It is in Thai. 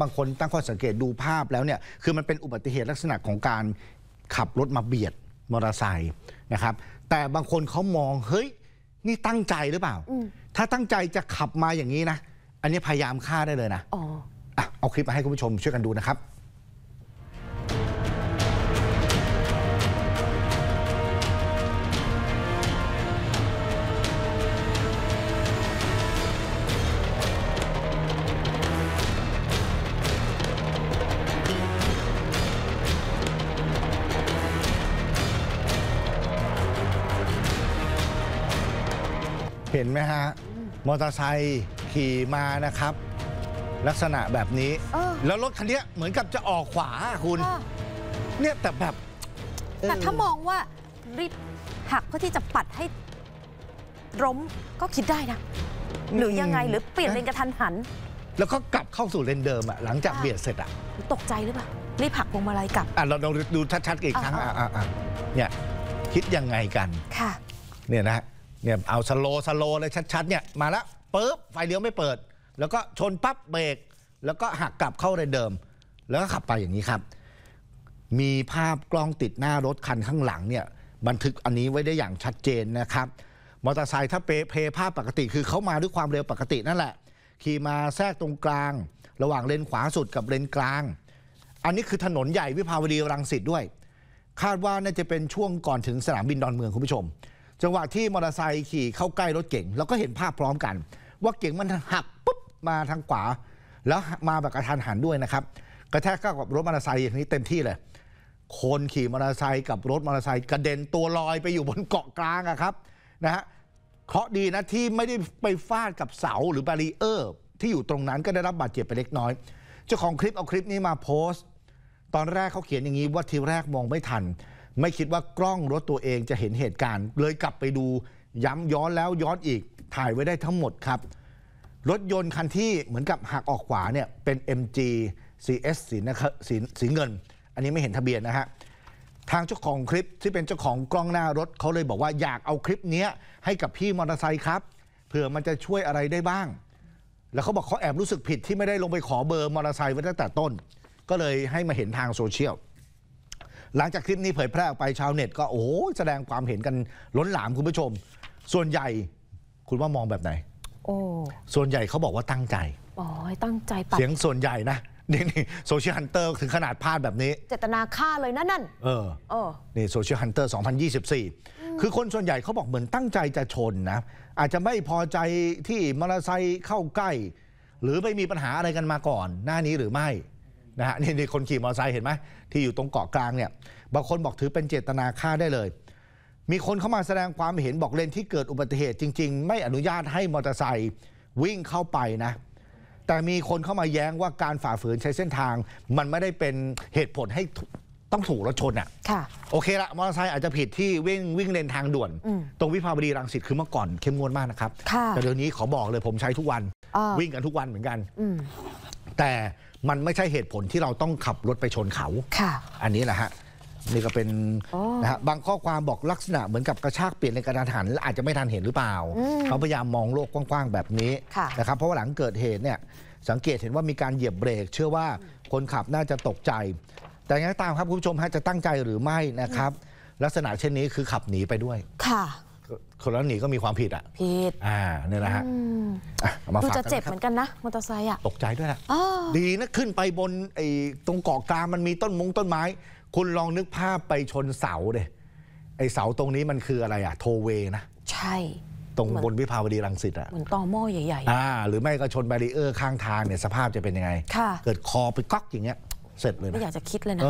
บางคนตั้งข้อสังเกตดูภาพแล้วเนี่ย คือมันเป็นอุบัติเหตุลักษณะของการขับรถมาเบียดมอเตอร์ไซค์นะครับ แต่บางคนเขามอง เฮ้ย นี่ตั้งใจหรือเปล่า ถ้าตั้งใจจะขับมาอย่างนี้นะ อันนี้พยายามฆ่าได้เลยนะออ๋เอาคลิปมาให้คุณผู้ชมช่วยกันดูนะครับเห็นไหมฮะ มอเตอร์ไซค์ขี่มานะครับ ลักษณะแบบนี้ แล้วรถคันนี้เหมือนกับจะออกขวาคุณ เนี่ยแต่แบบแต่ถ้ามองว่ารีบหักเพื่อที่จะปัดให้ร้มก็คิดได้นะ หรือยังไง หรือเปลี่ยนเลนกระทันหัน แล้วก็กลับเข้าสู่เลนเดิมอะหลังจากเบียดเสร็จอะตกใจหรือเปล่า รีบหักพวงมาลัยกลับอ่ะเราลองดูชัดๆอีกครั้งอ่ะอ่อ่ะเนี่ยคิดยังไงกันค่ะ เนี่ยนะเนี่ยเอาสโลสโลเลย ชัดๆเนี่ยมาแล้วปึ๊บไฟเลี้ยวไม่เปิด แล้วก็ชนปั๊บเบรกแล้วก็ หักกลับเข้าเลนเดิม แล้วก็ ขับไปอย่างนี้ครับ มีภาพกล้องติดหน้ารถคันข้างหลังเนี่ยบันทึกอันนี้ไว้ได้อย่างชัดเจนนะครับมอเตอร์ไซค์ถ้าเปเพภาพปกติ คือเขามาด้วยความเร็วปกตินั่นแหละขี่มาแทรกตรงกลาง ระหว่างเลนขวาสุดกับเลนกลาง อันนี้คือถนนใหญ่วิภาวดีรังสิตด้วย คาดว่าน่าจะเป็นช่วงก่อนถึงสนามบินดอนเมืองคุณผู้ชมจังหวะที่มอเตอร์ไซค์ขี่เข้าใกล้รถเก๋งเราก็เห็นภาพพร้อมกัน ว่าเก๋งมันหักปุ๊บมาทางขวาแล้วมาแบบกระทันหันด้วยนะครับกระแทกข้ากับรถมอเตอร์ไซค์อย่างนี้เต็มที่เลย คนขี่มอเตอร์ไซค์กับรถมอเตอร์ไซค์กระเด็นตัวลอยไปอยู่บนเกาะกลางอะครับนะฮะเคราะดีนะที่ไม่ได้ไปฟาดกับเสาหรือบารีเออร์ที่อยู่ตรงนั้นก็ได้รับบาดเจ็บไปเล็กน้อย เจ้าของคลิปเอาคลิปนี้มาโพสต์ ตอนแรกเขาเขียนอย่างนี้ว่าทีแรกมองไม่ทันไม่คิดว่ากล้องรถตัวเองจะเห็นเหตุการณ์เลยกลับไปดู ย้ำย้อนแล้วย้อนอีกถ่ายไว้ได้ทั้งหมดครับ รถยนต์คันที่เหมือนกับหักออกขวาเนี่ยเป็น MG CS สีนะครับสีสีเงิน อันนี้ไม่เห็นทะเบียนนะฮะ ทางเจ้าของคลิปที่เป็นเจ้าของกล้องหน้ารถเขาเลยบอกว่าอยากเอาคลิปนี้ให้กับพี่มอเตอร์ไซค์ครับเผื่อมันจะช่วยอะไรได้บ้าง แล้วเขาบอกเขาแอบรู้สึกผิดที่ไม่ได้ลงไปขอเบอร์มอเตอร์ไซค์ไว้ตั้งแต่ต้น ก็เลยให้มาเห็นทางโซเชียลหลังจากคลิปนี้เผยแพร่ออกไปชาวเน็ตก็โอ้แสดงความเห็นกันล้นหลามคุณผู้ชม ส่วนใหญ่คุณว่ามองแบบไหน โอ้ส่วนใหญ่เขาบอกว่าตั้งใจอ๋อตั้งใจปัด เสียงส่วนใหญ่นะ นี่นี่โซเชียลฮันเตอร์ถึงขนาดพลาดแบบนี้เจตนาฆ่าเลยนั่นนั่นเออโอ้นี่โซเชียลฮันเตอร์ 2024 คือคนส่วนใหญ่เขาบอกเหมือนตั้งใจจะชนนะ อาจจะไม่พอใจที่มอเตอร์ไซค์เข้าใกล้ หรือไปมีปัญหาอะไรกันมาก่อน หน้านี้หรือไม่นะฮะนี่คนขี่มอเตอร์ไซค์เห็นไหมที่อยู่ตรงเกาะกลางเนี่ยบางคนบอกถือเป็นเจตนาฆ่าได้เลย มีคนเข้ามาแสดงความเห็นบอกเลนที่เกิดอุบัติเหตุจริง ๆ ไม่อนุญาตให้มอเตอร์ไซค์วิ่งเข้าไปนะ แต่มีคนเข้ามาแย้งว่าการฝ่าฝืนใช้เส้นทาง มันไม่ได้เป็นเหตุผลให้ต้องถูกรถชนอ่ะโอเคละมอเตอร์ไซค์อาจจะผิดที่วิ่งวิ่งเลนทางด่วน ตรงวิภาวดีรังสิตคือเมื่อก่อนเข้มงวดมากนะครับ แต่เดี๋ยวนี้ขอบอกเลยผมใช้ทุกวัน วิ่งกันทุกวันเหมือนกันแต่มันไม่ใช่เหตุผลที่เราต้องขับรถไปชนเขา ค่ะ อันนี้แหละฮะ นี่ก็เป็นนะฮะบางข้อความบอกลักษณะเหมือนกับกระชากเปลี่ยนในกระดานหันอาจจะไม่ทันเห็นหรือเปล่า เขาพยายามมองโลกกว้างๆแบบนี้นะครับ เพราะว่าหลังเกิดเหตุเนี่ย สังเกตเห็นว่ามีการเหยียบเบรก เชื่อว่าคนขับน่าจะตกใจ แต่ยังงตามครับคุณผู้ชมฮะจะตั้งใจหรือไม่นะครับ ลักษณะเช่นนี้คือขับหนีไปด้วยค่ะคนละหนีก็มีความผิดอ่ะผิดอ่าเนี่ยนะฮะมาดูฝากจะเจ็บเหมือนกันนะมอเตอร์ไซค์อ่ะตกใจด้วยนะดีนะขึ้นไปบนไอ้ตรงเกาะกลางมันมีต้นมงต้นไม้ คุณลองนึกภาพไปชนเสาเดยไอ้เสาตรงนี้มันคืออะไรอ่ะ โทเวนะ ใช่ ตรงบนวิภาวดีรังสิตอ่ะเหมือนต่อหม้อใหญ่ๆอ่าหรือไม่ก็ชนแบรีเออร์ข้างทางเนี่ย สภาพจะเป็นยังไงเกิดคอไปก๊อกอย่างเงี้ยเสร็จเลยไม่อยากจะคิดเลยนะ